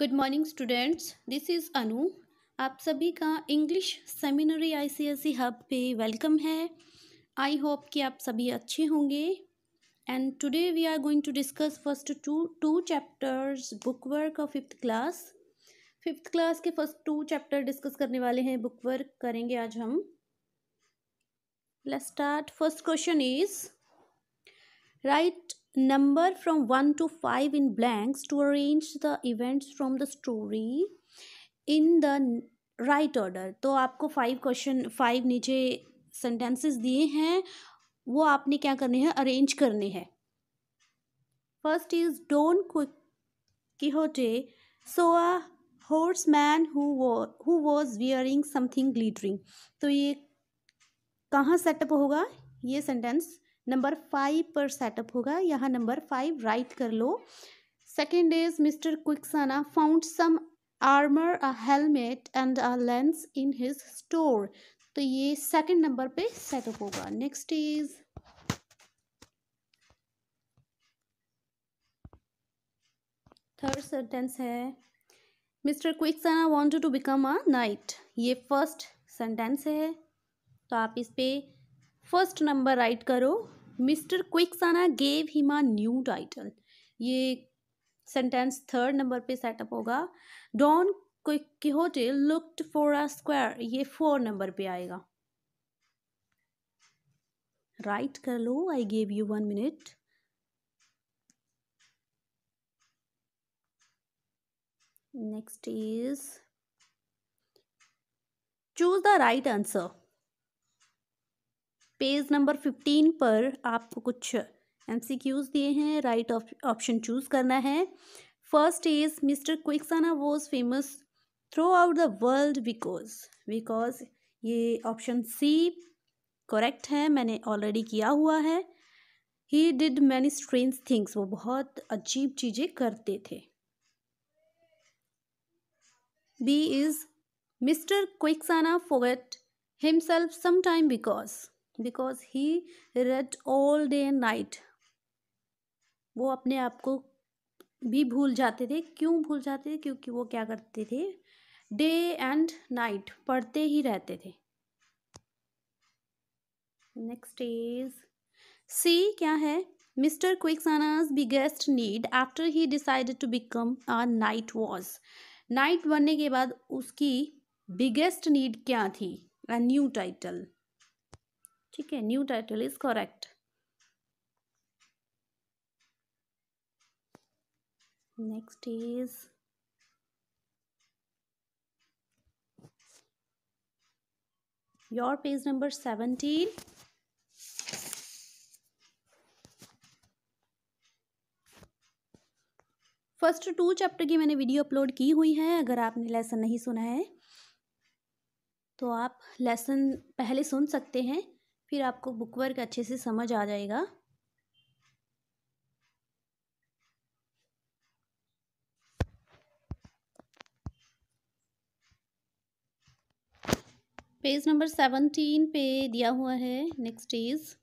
Good morning students this is Anu आप सभी का इंग्लिश सेमिनरी आईसीएसई हब पे वेलकम है आई होप कि आप सभी अच्छे होंगे and today we are going to discuss first two two chapters book work और फिफ्थ क्लास फिफ्थ क्लास के फर्स्ट टू चैप्टर डिस्कस करने वाले हैं बुक वर्क करेंगे आज हम let's start first question is right number from 1 to 5 in blanks to arrange the events from the story in the right order तो आपको five question five नीचे sentences दिए हैं वो आपने क्या करने हैं अरेंज करने हैं first is Don Quixote so a horseman who was wearing something glittering तो ये कहाँ सेटअप होगा ये सेंटेंस नंबर फाइव पर सेटअप होगा यहाँ नंबर फाइव राइट कर लो second is mister Quixana found some armour a helmet and a lance in his store तो ये सेकेंड नंबर पे सेटअप होगा नेक्स्ट इज थर्ड सेंटेंस है mister Quixana wanted to become a knight ये first sentence है तो आप इस पे फर्स्ट नंबर राइट करो mister Quixana gave him a new title ये सेंटेंस थर्ड नंबर पे सेटअप होगा Don Quixote looked for a squire ये फोर नंबर पे आएगा राइट कर लो I gave you one minute next is choose the right answer page number fifteen पर आपको कुछ एमसीक्यूज दिए हैं राइट ऑप्शन चूज करना है first is mister Quixana was famous throughout the world because because ये ऑप्शन सी करेक्ट है मैंने ऑलरेडी किया हुआ है he did many strange things वो बहुत अजीब चीज़ें करते थे B is mister Quixana forgot himself some time because because he read all day and night वो अपने आप को भी भूल जाते थे क्यों भूल जाते थे क्योंकि वो क्या करते थे डे एंड नाइट पढ़ते ही रहते थे नेक्स्ट इज सी क्या है mister Quixana's biggest need after he decided to become a knight was knight बनने के बाद उसकी बिगेस्ट नीड क्या थी अ न्यू टाइटल ठीक है new title is correct next is your page number seventeen first two chapter की मैंने वीडियो अपलोड की हुई है अगर आपने लेसन नहीं सुना है तो आप लेसन पहले सुन सकते हैं फिर आपको बुक वर्क अच्छे से समझ आ जाएगा पेज नंबर सेवनटीन पे दिया हुआ है next is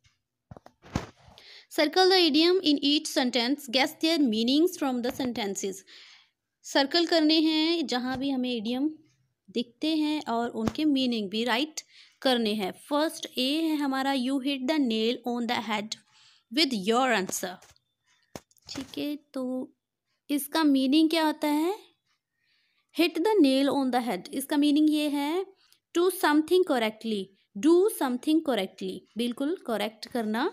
circle the idiom in each sentence guess their meanings from the sentences circle करने हैं जहाँ भी हमें एडियम दिखते हैं और उनके मीनिंग भी राइट करने हैं फर्स्ट ए है हमारा you hit the nail on the head with your answer ठीक है तो इसका मीनिंग क्या होता है hit the nail on the head इसका मीनिंग ये है to something correctly do something correctly बिल्कुल करेक्ट करना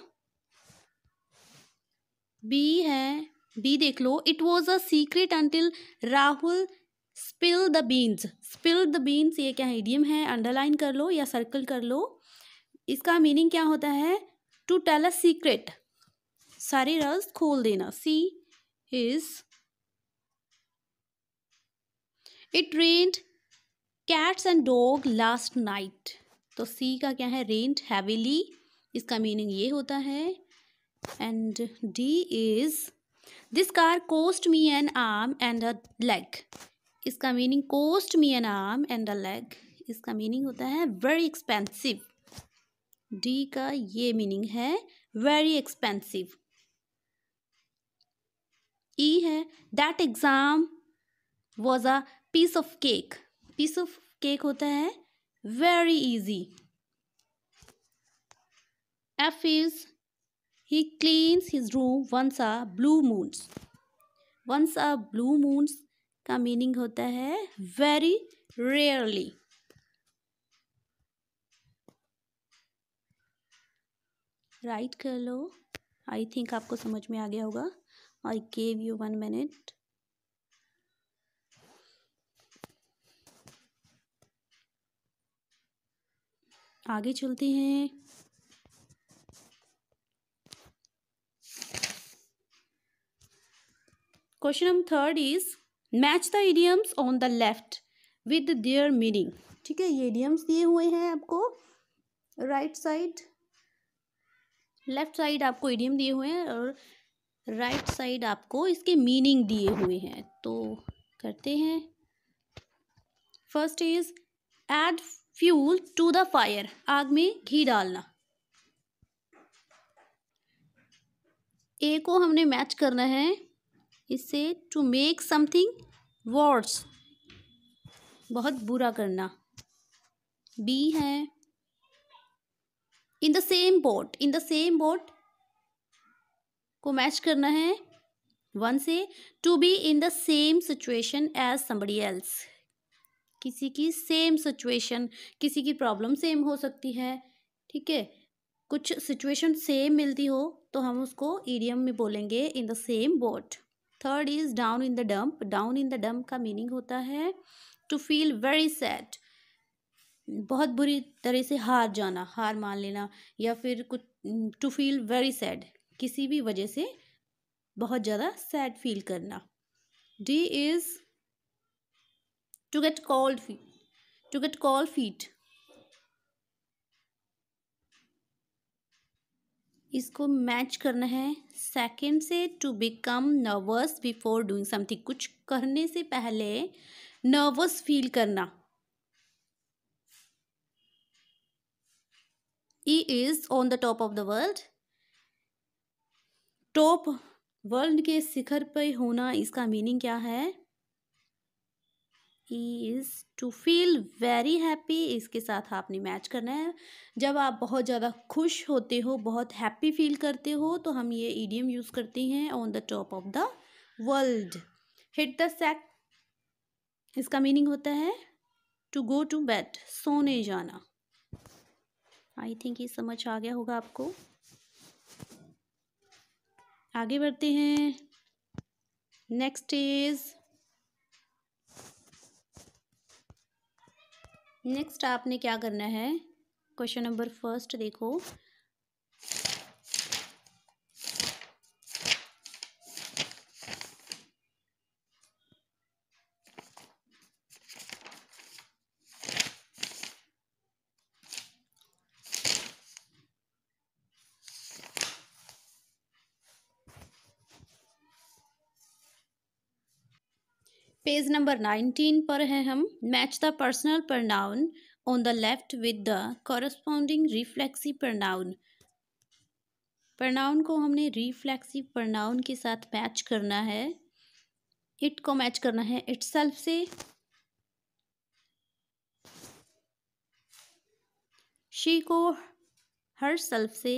बी है बी देख लो it was a secret until Rahul spill the beans spill the beans ये क्या है इडियम है अंडरलाइन कर लो या सर्कल कर लो इसका मीनिंग क्या होता है टू टेल अ सीक्रेट सारे रस खोल देना C is it rained cats and dog last night तो सी का क्या है रेंट हैवीली इसका मीनिंग ये होता है and D is this car cost me an arm and a leg इसका meaning cost me an arm and a leg इसका मीनिंग होता है वेरी एक्सपेंसिव डी का ये मीनिंग है वेरी एक्सपेंसिव ई है that exam was a piece of cake piece of cake होता है very easy F is he cleans his room once a blue moons once a blue moons का meaning होता है very rarely right कर लो I think आपको समझ में आ गया होगा I gave you one minute आगे चलते हैं question number third is match the idioms on the left with their meaning ठीक है ये इडियम्स दिए हुए हैं आपको राइट साइड लेफ्ट साइड आपको इडियम दिए हुए हैं और राइट right साइड आपको इसके मीनिंग दिए हुए हैं तो करते हैं first is add fuel to the fire आग में घी डालना ए को हमने मैच करना है इससे टू मेक समथिंग वर्ड्स बहुत बुरा करना बी है in the same boat in the same boat को मैच करना है वन से to be in the same situation as somebody else किसी की सेम सिचुएशन किसी की प्रॉब्लम सेम हो सकती है ठीक है कुछ सिचुएशन सेम मिलती हो तो हम उसको ईडीएम में बोलेंगे in the same boat third is down in the dump down in the dump का मीनिंग होता है टू फील वेरी सैड बहुत बुरी तरह से हार जाना हार मान लेना या फिर कुछ टू फील वेरी सैड किसी भी वजह से बहुत ज़्यादा सैड फील करना D is to get cold feet to get cold feet इसको मैच करना है सेकेंड से to become nervous before doing something कुछ करने से पहले नर्वस फील करना E is on the top of the world top world के शिखर पर होना इसका मीनिंग क्या है is to feel very happy इसके साथ आपने मैच करना है जब आप बहुत ज़्यादा खुश होते हो बहुत हैप्पी फील करते हो तो हम ये ईडियम यूज़ करते हैं on the top of the world hit the sack इसका मीनिंग होता है टू गो टू बेड सोने जाना आई थिंक ये समझ आ गया होगा आपको आगे बढ़ते हैं नेक्स्ट इज़ नेक्स्ट आपने क्या करना है क्वेश्चन नंबर फर्स्ट देखो पेज नंबर नाइनटीन पर है हम match the personal pronoun on the left with the corresponding reflexive pronoun pronoun को हमने रिफ्लेक्सिव प्रनाउन के साथ मैच करना है इट को मैच करना है इट से शी को हर सेल्फ से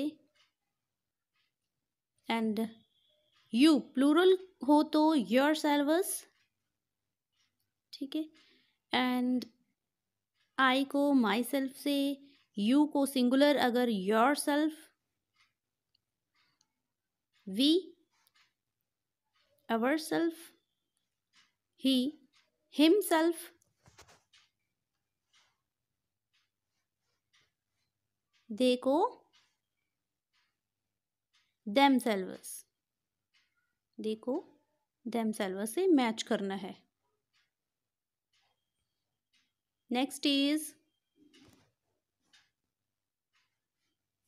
एंड यू प्लूरल हो तो योर सेल्वस ठीक है एंड आई को माई सेल्फ से यू को सिंगुलर अगर yourself we ourself he himself they को देम सेल्वस देखो देम सेल्वस से मैच करना है नेक्स्ट इज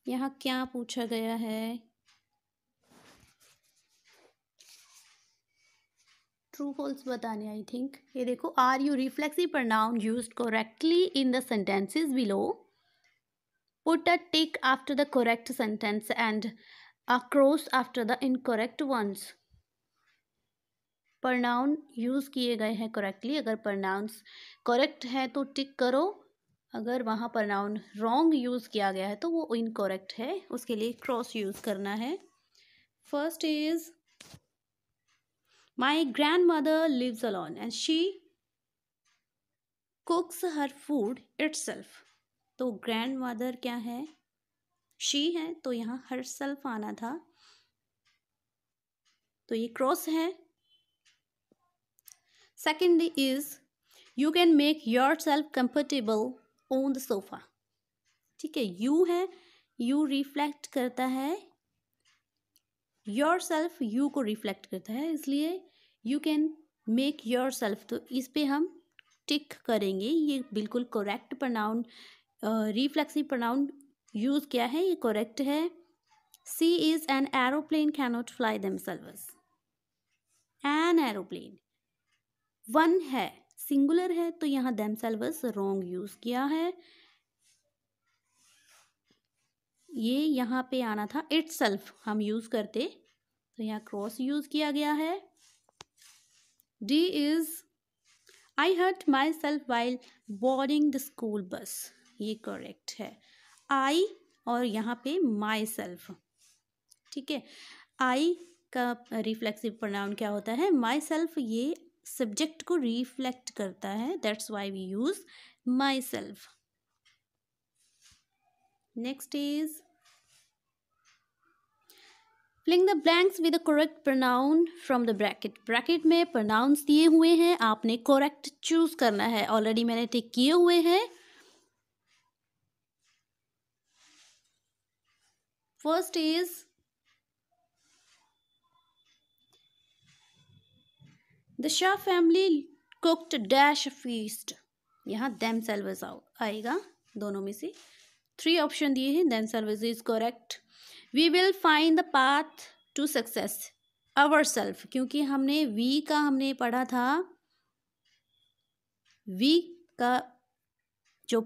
यहाँ क्या पूछा गया है ट्रू फॉल्स बताने आई थिंक ये देखो are you reflexive pronoun use correctly in the sentences below put a tick after the correct sentence and a cross after the incorrect ones pronoun use किए गए हैं करेक्टली अगर प्रनाउंस करेक्ट है तो टिक करो अगर वहाँ प्रनाउन रॉन्ग यूज़ किया गया है तो वो इनकोरेक्ट है उसके लिए क्रॉस यूज़ करना है first is my mother lives alone and she she her food food self तो ग्रैंड मदर क्या है शी है तो यहाँ हर सेल्फ आना था तो ये क्रॉस है secondly is you can make yourself comfortable on the sofa ठीक है you है you reflect करता है योर सेल्फ यू को रिफ्लेक्ट करता है इसलिए you can make yourself तो इस पर हम टिक करेंगे ये बिल्कुल correct pronoun reflexive pronoun use किया है ये करेक्ट है C is an aeroplane cannot fly themselves an aeroplane one है सिंगुलर है तो यहाँ दैम सेल्वस रॉन्ग यूज़ किया है ये यहाँ पे आना था इट सेल्फ हम यूज़ करते तो यहाँ क्रॉस यूज़ किया गया है D is I hurt myself while boarding the school bus ये करेक्ट है आई और यहाँ पे माई सेल्फ ठीक है आई का रिफ्लेक्सिव प्रोनाउन क्या होता है माई सेल्फ ये सब्जेक्ट को रिफ्लेक्ट करता है that's why we use myself next is filling the blanks with correct pronoun from the bracket bracket में प्रोनाउंस दिए हुए हैं आपने करेक्ट चूज करना है ऑलरेडी मैंने टिक किए हुए हैं first is the Shah family cooked dash feast यहाँ दैम सेल्वज आएगा दोनों में से थ्री ऑप्शन दिए हैं themselves is correct we will find the path to success ourself क्योंकि हमने वी का हमने पढ़ा था वी का जो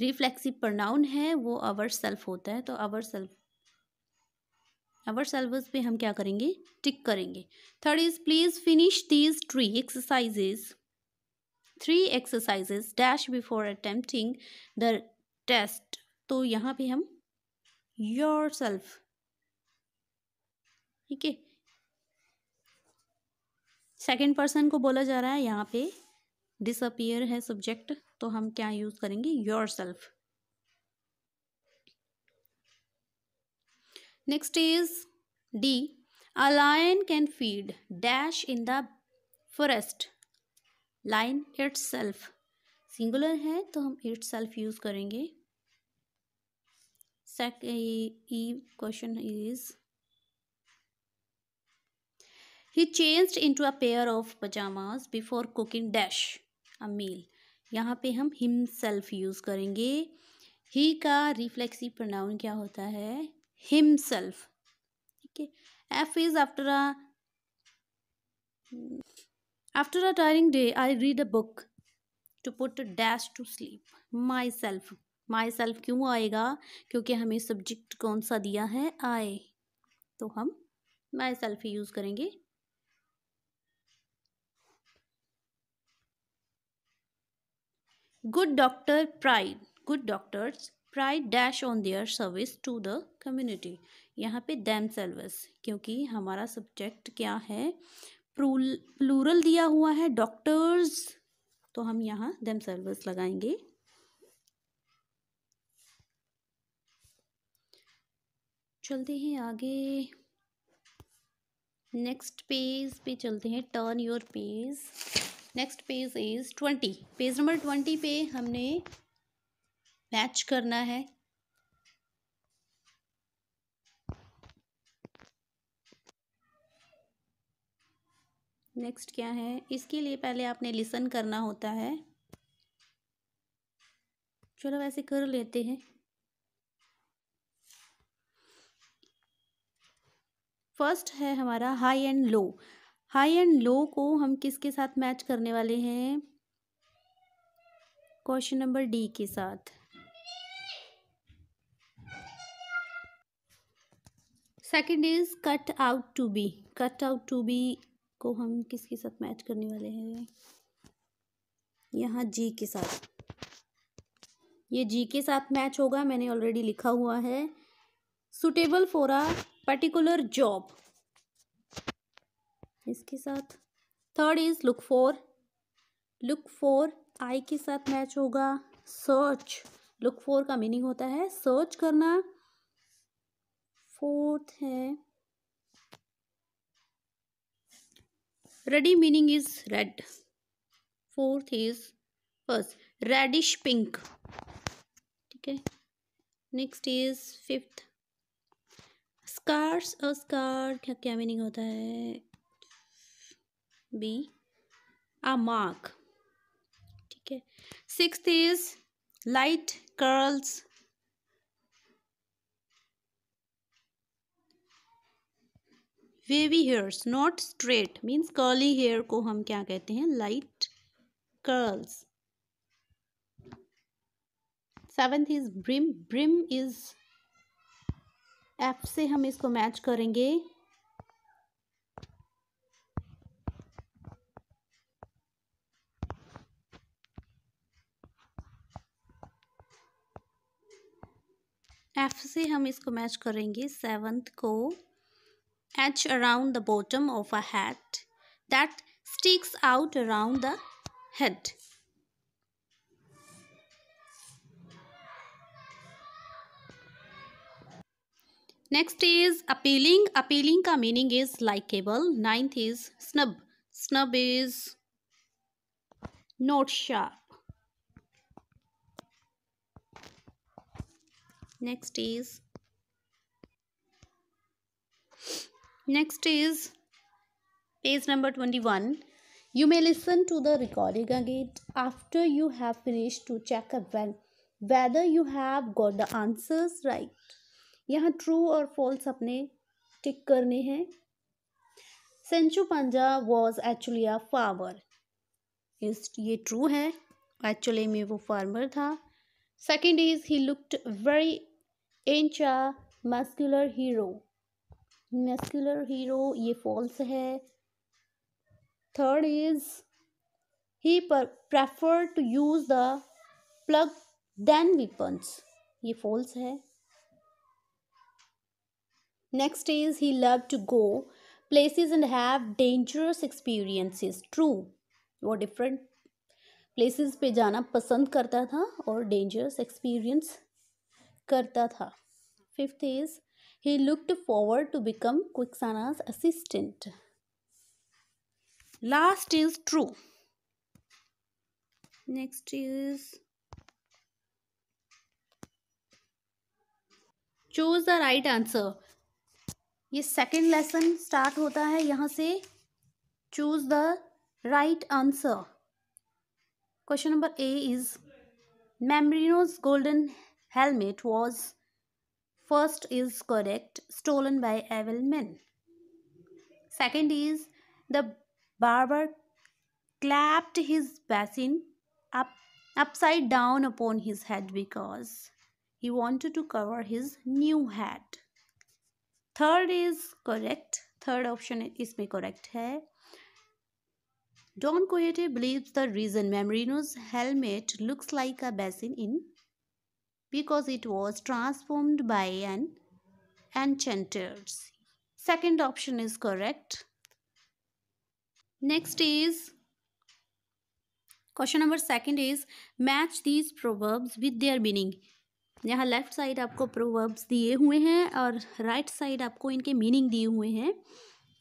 रिफ्लेक्सिव प्रोनाउन है वो अवर सेल्फ होता है तो अवर सेल्फ अवर सेल्वस पे हम क्या करेंगे टिक करेंगे third is please finish these three exercises three exercises dash before attempting the test तो यहाँ पे हम योर सेल्फ ठीक है सेकेंड पर्सन को बोला जा रहा है यहाँ पे डिसअपियर है सब्जेक्ट तो हम क्या यूज़ करेंगे yourself next is D a lion can feed dash in the forest lion itself singular है तो हम इट्स सेल्फ यूज़ करेंगे question is he into a pair of pyjamas before cooking dash a meal यहाँ पे हम him self use करेंगे ही का reflexive pronoun क्या होता है हिमसेल्फ ठीक है F is after a tiring day I read a book to put dash to sleep myself myself क्यों आएगा क्योंकि हमें सब्जेक्ट कौन सा दिया है आए तो हम माई सेल्फ ही यूज़ करेंगे good doctor pride good doctors pride dash on their service to the community यहाँ पे दैम सेल्वस क्योंकि हमारा सब्जेक्ट क्या है प्लूरल दिया हुआ है डॉक्टर्स तो हम यहाँ दैम सेल्वस लगाएंगे चलते हैं आगे नेक्स्ट पेज पे चलते हैं turn your page next page is twenty page number twenty पे हमने मैच करना है नेक्स्ट क्या है इसके लिए पहले आपने लिसन करना होता है चलो वैसे कर लेते हैं फर्स्ट है हमारा high and low high and low को हम किसके साथ मैच करने वाले हैं क्वेश्चन नंबर डी के साथ second is cut out to be cut out to be को हम किसके साथ मैच करने वाले हैं यहाँ जी के साथ ये जी के साथ मैच होगा मैंने ऑलरेडी लिखा हुआ है suitable for a particular job इसके साथ third is look for look for I के साथ मैच होगा सर्च लुक फॉर का मीनिंग होता है सर्च करना फोर्थ है ruddy meaning is red fourth is first reddish pink ठीक है नेक्स्ट इज फिफ्थ स्कार्स और स्कार क्या क्या मीनिंग होता है बी आ मार्क ठीक है six is light curls wavy hairs not straight means curly hair को हम क्या कहते हैं light curls seventh is brim brim is F से हम इसको मैच करेंगे एफ से हम इसको मैच करेंगे सेवन्थ को hatch around the bottom of a hat that sticks out around the head. Next is appealing. Appealing ka meaning is likable. Ninth is snub. Snub is not sharp. Next is next is page number 21 you may listen to the recording again after you have finished to check up when whether you have got the answers right यहाँ true और false अपने tick करने हैं Sancho Panza was actually a farmer ये true है actually में वो farmer था second is he looked very एंचा मस्कुलर हीरो मेस्कुलर हीरो ये फॉल्स है थर्ड इज ही पर prefer to use the plug than weapons ये फॉल्स है next is he love to go places and have dangerous experiences true वो different places पे जाना पसंद करता था और डेंजरस एक्सपीरियंस करता था fifth is He looked forward to become Quicksana's assistant. Last is true. Next is choose the right answer. ये सेकेंड लेसन स्टार्ट होता है यहाँ से choose the right answer question number A is Mambrino's golden helmet was First is correct, stolen by evil men. Second is the barber clapped his basin up upside down upon his head because he wanted to cover his new hat. Third is correct. Third option is me correct है. Don Quixote believes the reason Memorino's helmet looks like a basin in because it was transformed by an enchanters. Second option is correct. Next is question number second is match these proverbs with their meaning यहाँ left side आपको proverbs दिए हुए हैं और right right side आपको इनके meaning दिए हुए हैं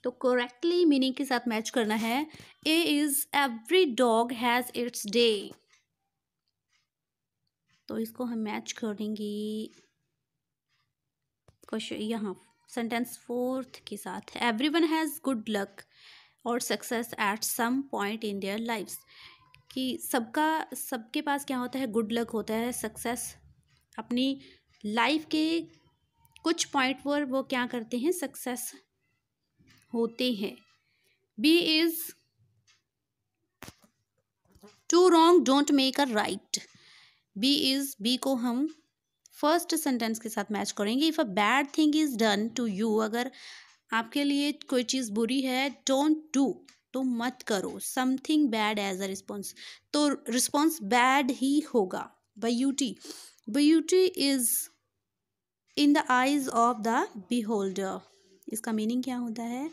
तो करेक्टली मीनिंग के साथ मैच करना है A is every dog has its day तो इसको हम मैच करेंगे क्वेश्चन यहाँ सेंटेंस फोर्थ के साथ every one has good luck और success at some point in their lives कि सबका सबके पास क्या होता है गुड लक होता है सक्सेस अपनी लाइफ के कुछ पॉइंट पर वो क्या करते हैं सक्सेस होते हैं B is two wrong don't make a right B is B को हम फर्स्ट सेंटेंस के साथ मैच करेंगे if a bad thing is done to you अगर आपके लिए कोई चीज़ बुरी है डोंट डू तो मत करो something bad as a response तो रिस्पॉन्स बैड ही होगा beauty beauty is in the eyes of the holder इसका मीनिंग क्या होता है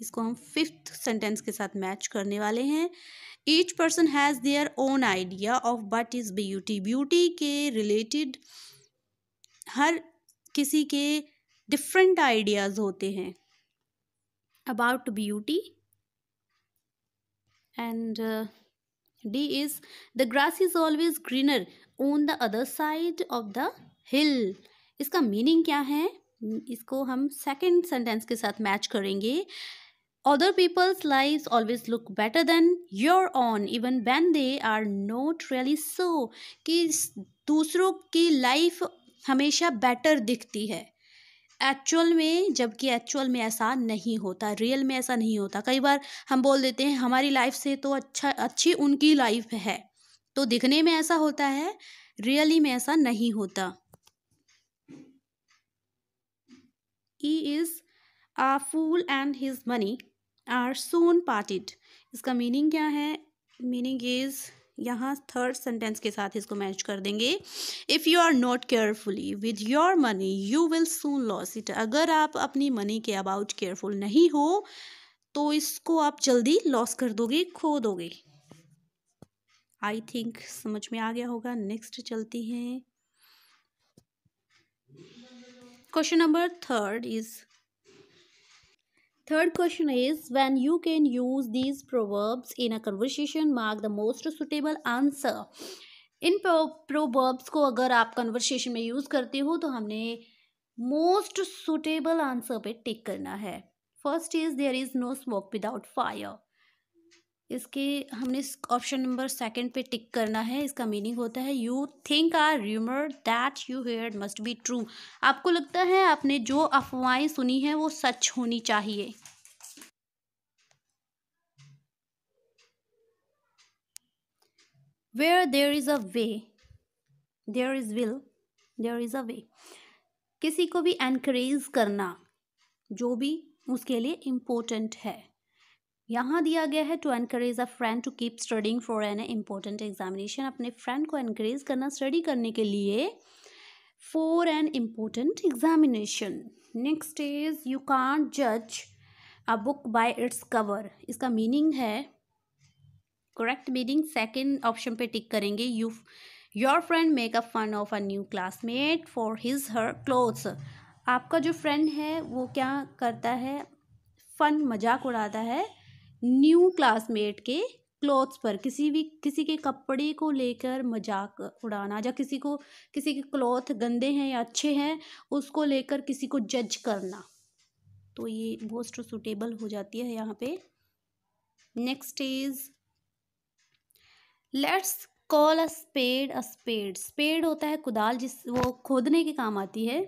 इसको हम फिफ्थ सेंटेंस के साथ मैच करने वाले हैं each person has their own idea of what is beauty beauty के रिलेटेड हर किसी के डिफरेंट आइडियाज़ होते हैं about beauty and D is the grass is always greener on the other side of the hill इसका meaning क्या है इसको हम सेकेंड सेंटेंस के साथ मैच करेंगे Other people's lives always look better than your own, even when they are not really so. कि दूसरों की लाइफ हमेशा बेटर दिखती है एक्चुअल में जबकि एक्चुअल में ऐसा नहीं होता रियल में ऐसा नहीं होता कई बार हम बोल देते हैं हमारी लाइफ से तो अच्छा अच्छी उनकी लाइफ है तो दिखने में ऐसा होता है रियली में ऐसा नहीं होता E is a fool and his money are soon parted इसका मीनिंग क्या है मीनिंग इज़ यहाँ थर्ड सेंटेंस के साथ इसको मैच कर देंगे if you are not carefully with your money you will soon lose it अगर आप अपनी मनी के अबाउट केयरफुल नहीं हो तो इसको आप जल्दी लॉस कर दोगे खो दोगे आई थिंक समझ में आ गया होगा नेक्स्ट चलती हैं question number third is Third question is when you can use these proverbs in a conversation mark the most suitable answer. इन प्रोवर्ब्स को अगर आप कन्वर्सेशन में यूज़ करते हो तो हमने मोस्ट सुटेबल आंसर पे टिक करना है first is there is no smoke without fire इसके हमने ऑप्शन नंबर सेकंड पे टिक करना है इसका मीनिंग होता है you think are rumour that you hear must be true आपको लगता है आपने जो अफवाहें सुनी हैं वो सच होनी चाहिए where there is a way there is will there is a way किसी को भी एनकरेज करना जो भी उसके लिए इम्पोर्टेंट है यहाँ दिया गया है to encourage a friend to keep studying for an important examination अपने फ्रेंड को एनकरेज करना स्टडी करने के लिए for an important examination next is you can जज a book by its cover इसका मीनिंग है करेक्ट मीनिंग सेकेंड ऑप्शन पे टिक करेंगे you your friend make a fun of a new classmate for his her clothes आपका जो friend है वो क्या करता है फन मजाक उड़ाता है न्यू क्लासमेट के क्लोथ्स पर किसी भी किसी के कपड़े को लेकर मजाक उड़ाना या किसी को किसी के क्लॉथ गंदे हैं या अच्छे हैं उसको लेकर किसी को जज करना तो ये मोस्ट सुटेबल हो जाती है यहाँ पे next is let's call a spade a spade spade होता है कुदाल जिस वो खोदने के काम आती है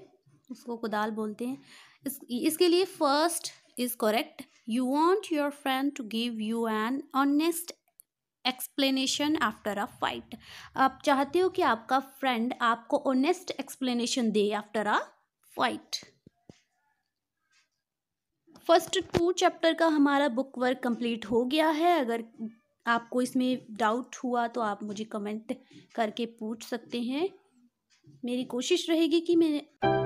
उसको कुदाल बोलते हैं इस इसके लिए first is correct you want your friend to give you an honest explanation after a fight आप चाहते हो कि आपका फ्रेंड आपको ओनेस्ट एक्सप्लेनेशन दे after a fight first two chapter का हमारा बुक वर्क कंप्लीट हो गया है अगर आपको इसमें डाउट हुआ तो आप मुझे कमेंट करके पूछ सकते हैं मेरी कोशिश रहेगी कि मैं